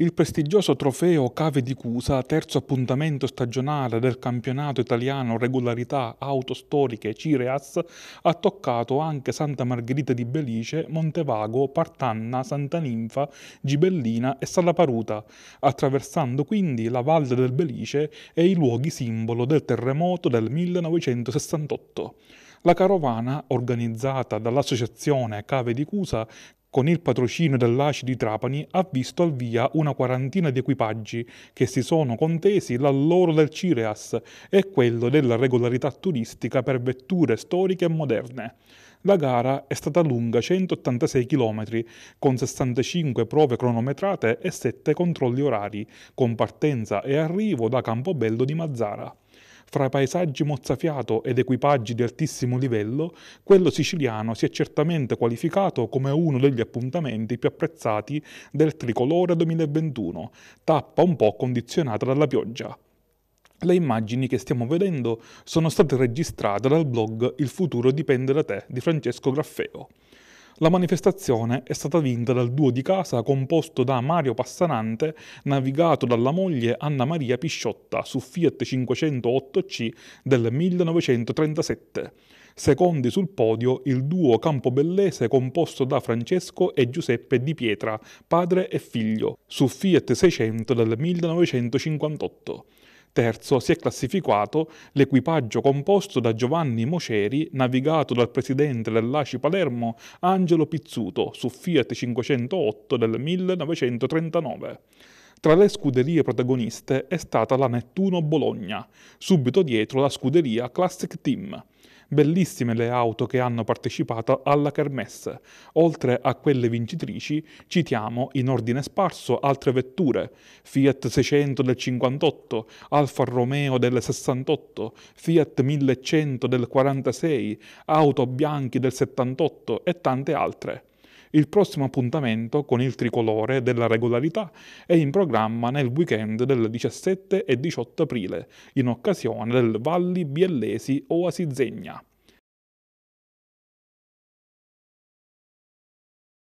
Il prestigioso trofeo Cave di Cusa, terzo appuntamento stagionale del campionato italiano Regolarità Autostoriche Cireas, ha toccato anche Santa Margherita di Belice, Montevago, Partanna, Santa Ninfa, Gibellina e Salaparuta, attraversando quindi la valle del Belice e i luoghi simbolo del terremoto del 1968. La carovana, organizzata dall'associazione Cave di Cusa, con il patrocinio dell'ACI di Trapani, ha visto al via una quarantina di equipaggi che si sono contesi l'alloro del Cireas e quello della regolarità turistica per vetture storiche e moderne. La gara è stata lunga 186 km, con 65 prove cronometrate e 7 controlli orari, con partenza e arrivo da Campobello di Mazzara fra paesaggi mozzafiato ed equipaggi di altissimo livello, quello siciliano si è certamente qualificato come uno degli appuntamenti più apprezzati del tricolore 2021, tappa un po' condizionata dalla pioggia. Le immagini che stiamo vedendo sono state registrate dal blog Il futuro dipende da te di Francesco Graffeo. La manifestazione è stata vinta dal duo di casa composto da Mario Passanante, navigato dalla moglie Anna Maria Pisciotta su Fiat 508C del 1937. Secondi sul podio il duo campobellese composto da Francesco e Giuseppe Di Pietra, padre e figlio, su Fiat 600 del 1958. Terzo si è classificato l'equipaggio composto da Giovanni Moceri, navigato dal presidente dell'ACI Palermo Angelo Pizzuto su Fiat 508 del 1939. Tra le scuderie protagoniste è stata la Nettuno Bologna, subito dietro la scuderia Classic Team. Bellissime le auto che hanno partecipato alla kermesse. Oltre a quelle vincitrici, citiamo in ordine sparso altre vetture: Fiat 600 del 58, Alfa Romeo del 68, Fiat 1100 del 46, auto bianchi del 78 e tante altre. Il prossimo appuntamento con il tricolore della regolarità è in programma nel weekend del 17 e 18 aprile, in occasione del Valli Biellesi Oasi Zegna.